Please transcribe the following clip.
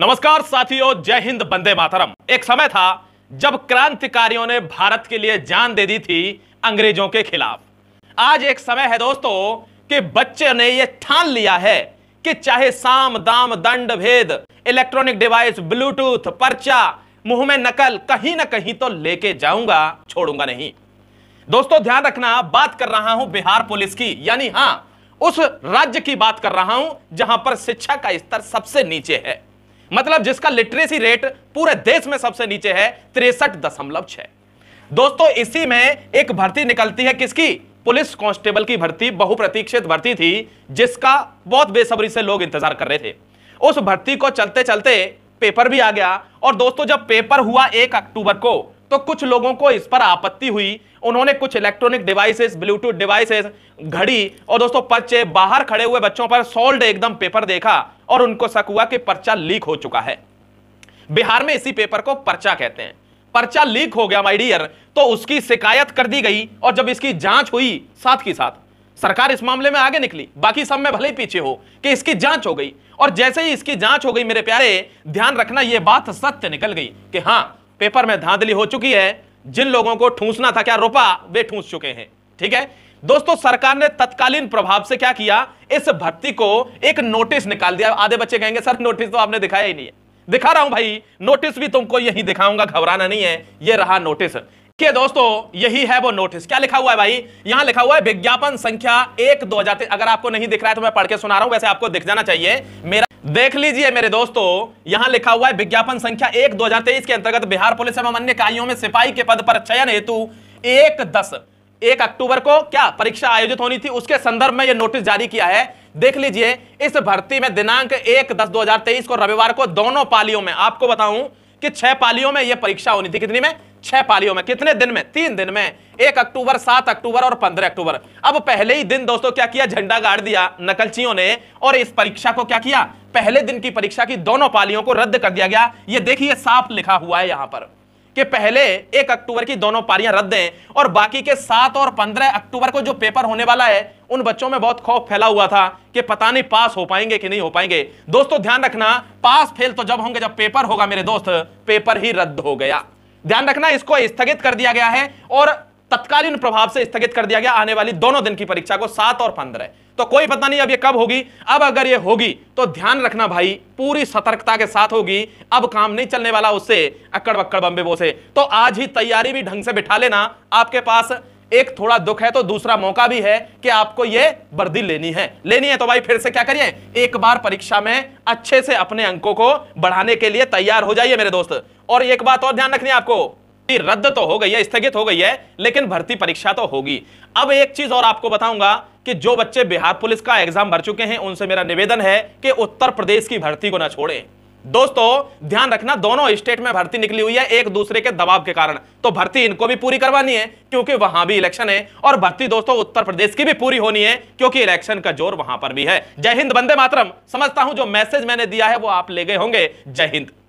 नमस्कार साथियों जय हिंद बंदे मातरम एक समय था जब क्रांतिकारियों ने भारत के लिए जान दे दी थी अंग्रेजों के खिलाफ आज एक समय है दोस्तों कि बच्चे ने यह ठान लिया है कि चाहे साम दाम दंड भेद इलेक्ट्रॉनिक डिवाइस ब्लूटूथ पर्चा मुंह में नकल कहीं ना कहीं तो लेके जाऊंगा छोड़ूंगा नहीं दोस्तों ध्यान रखना बात कर रहा हूं बिहार पुलिस की यानी हां उस राज्य की बात कर रहा हूं जहां पर शिक्षा का स्तर सबसे नीचे है मतलब जिसका लिटरेसी रेट पूरे देश में सबसे नीचे है तिरसठ दशमलव छह दोस्तों इसी में एक भर्ती निकलती है किसकी पुलिस कांस्टेबल की भर्ती बहुप्रतीक्षित भर्ती थी जिसका बहुत बेसब्री से लोग इंतजार कर रहे थे उस भर्ती को चलते चलते पेपर भी आ गया और दोस्तों जब पेपर हुआ एक अक्टूबर को तो कुछ लोगों को इस पर आपत्ति हुई उन्होंने कुछ इलेक्ट्रॉनिक डिवाइसेस ब्लूटूथ डिवाइसेस घड़ी और दोस्तों पर्चे बाहर खड़े हुए बच्चों पर सोल्ड एकदम पेपर देखा और उनको शक हुआ कि पर्चा लीक हो चुका है बिहार में इसी पेपर को पर्चा कहते हैं पर्चा लीक हो गया माइडियर डियर तो उसकी शिकायत कर दी गई और जब इसकी जांच हुई साथ ही साथ सरकार इस मामले में आगे निकली बाकी सब में भले ही पीछे हो कि इसकी जांच हो गई और जैसे ही इसकी जांच हो गई मेरे प्यारे ध्यान रखना यह बात सत्य निकल गई कि हाँ पेपर में धांधली हो चुकी है जिन लोगों को ठूंसना था क्या रोपा वे ठूंस चुके हैं ठीक है दोस्तों सरकार ने तत्कालीन प्रभाव से क्या किया इस भर्ती को एक नोटिस निकाल दिया आधे बच्चे कहेंगे सर नोटिस तो आपने दिखाया ही नहीं है दिखा रहा हूं भाई नोटिस भी तुमको यही दिखाऊंगा घबराना नहीं है यह रहा नोटिस के दोस्तों यही है वो नोटिस क्या लिखा हुआ है भाई यहां लिखा हुआ है विज्ञापन संख्या एक दो हजार अगर आपको नहीं दिख रहा है तो मैं पढ़ के सुना रहा हूं वैसे आपको दिख जाना चाहिए मेरा देख लीजिए मेरे दोस्तों यहां लिखा हुआ है विज्ञापन संख्या एक तेईस के अंतर्गत बिहार पुलिस एवं अन्य कार्यों में सिपाही के पद पर चयन हेतु एक दस एक अक्टूबर को क्या परीक्षा आयोजित होनी थी उसके संदर्भ में यह नोटिस जारी किया है देख लीजिए इस भर्ती में दिनांक एक दस 2023 को रविवार को दोनों पालियों में आपको बताऊं कि छह पालियों में यह परीक्षा होनी थी कितनी में छह पालियों में कितने दिन में तीन दिन में एक अक्टूबर सात अक्टूबर और पंद्रह अक्टूबर अब पहले ही दिन दोस्तों क्या किया झंडा गाड़ दिया नकलचियों ने और इस परीक्षा को क्या किया पहले दिन की परीक्षा की दोनों पालियों को रद्द कर दिया गया ये देखिए साफ लिखा हुआ है यहां पर कि पहले एक अक्टूबर की दोनों पारियां रद्द हैं और बाकी के सात और पंद्रह अक्टूबर को जो पेपर होने वाला है उन बच्चों में बहुत खौफ फैला हुआ था कि पता नहीं पास हो पाएंगे कि नहीं हो पाएंगे दोस्तों ध्यान रखना पास फेल तो जब होंगे जब पेपर होगा मेरे दोस्त पेपर ही रद्द हो गया ध्यान रखना इसको स्थगित कर दिया गया है और तत्कालीन प्रभाव से स्थगित कर दिया गया आने वाली दोनों दिन की परीक्षा को सात और पंद्रह तो कोई पता नहीं अब ये कब होगी अब अगर ये होगी तो ध्यान रखना भाई पूरी सतर्कता के साथ होगी अब काम नहीं चलने वाला उससे अक्कड़ बक्कड़ बम्बे वो से तो आज ही तैयारी भी ढंग से बिठा लेना आपके पास एक थोड़ा दुख है तो दूसरा मौका भी है कि आपको यह वर्दी लेनी है लेनी है तो भाई फिर से क्या करिए एक बार परीक्षा में अच्छे से अपने अंकों को बढ़ाने के लिए तैयार हो जाइए मेरे दोस्त और एक बात और ध्यान रखनी है आपको रद्द तो हो गई है स्थगित हो गई है लेकिन भर्ती परीक्षा तो होगी अब एक चीज और आपको बताऊंगा कि जो बच्चे बिहार पुलिस का एग्जाम भर चुके हैं उनसे मेरा निवेदन है कि उत्तर प्रदेश की भर्ती को ना छोड़े दोस्तों ध्यान रखना दोनों स्टेट में भर्ती निकली हुई है एक दूसरे के दबाव के कारण तो भर्ती इनको भी पूरी करवानी है क्योंकि वहां भी इलेक्शन है और भर्ती दोस्तों उत्तर प्रदेश की भी पूरी होनी है क्योंकि इलेक्शन का जोर वहां पर भी है जय हिंद बंदे मातरम समझता हूं जो मैसेज मैंने दिया है वो आप ले गए होंगे जय हिंद